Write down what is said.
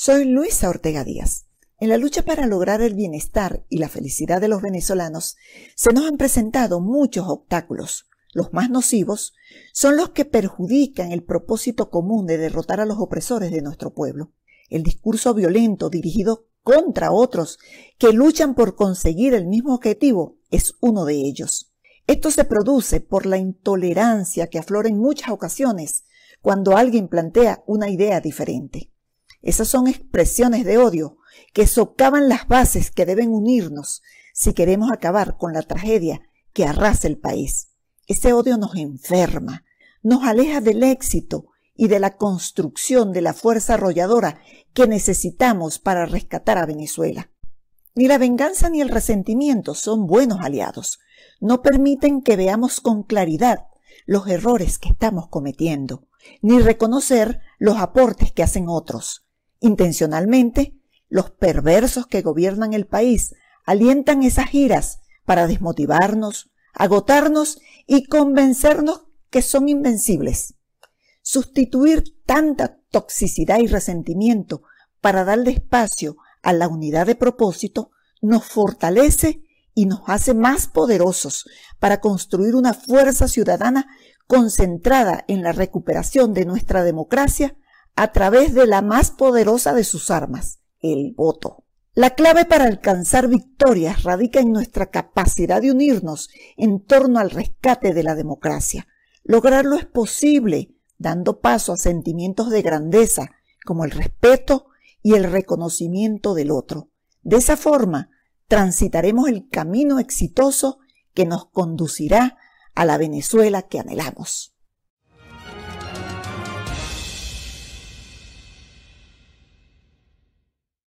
Soy Luisa Ortega Díaz. En la lucha para lograr el bienestar y la felicidad de los venezolanos se nos han presentado muchos obstáculos. Los más nocivos son los que perjudican el propósito común de derrotar a los opresores de nuestro pueblo. El discurso violento dirigido contra otros que luchan por conseguir el mismo objetivo es uno de ellos. Esto se produce por la intolerancia que aflora en muchas ocasiones cuando alguien plantea una idea diferente. Esas son expresiones de odio que socavan las bases que deben unirnos si queremos acabar con la tragedia que arrasa el país. Ese odio nos enferma, nos aleja del éxito y de la construcción de la fuerza arrolladora que necesitamos para rescatar a Venezuela. Ni la venganza ni el resentimiento son buenos aliados. No permiten que veamos con claridad los errores que estamos cometiendo, ni reconocer los aportes que hacen otros. Intencionalmente, los perversos que gobiernan el país alientan esas giras para desmotivarnos, agotarnos y convencernos que son invencibles. Sustituir tanta toxicidad y resentimiento para darle espacio a la unidad de propósito nos fortalece y nos hace más poderosos para construir una fuerza ciudadana concentrada en la recuperación de nuestra democracia a través de la más poderosa de sus armas, el voto. La clave para alcanzar victorias radica en nuestra capacidad de unirnos en torno al rescate de la democracia. Lograrlo es posible dando paso a sentimientos de grandeza como el respeto y el reconocimiento del otro. De esa forma, transitaremos el camino exitoso que nos conducirá a la Venezuela que anhelamos.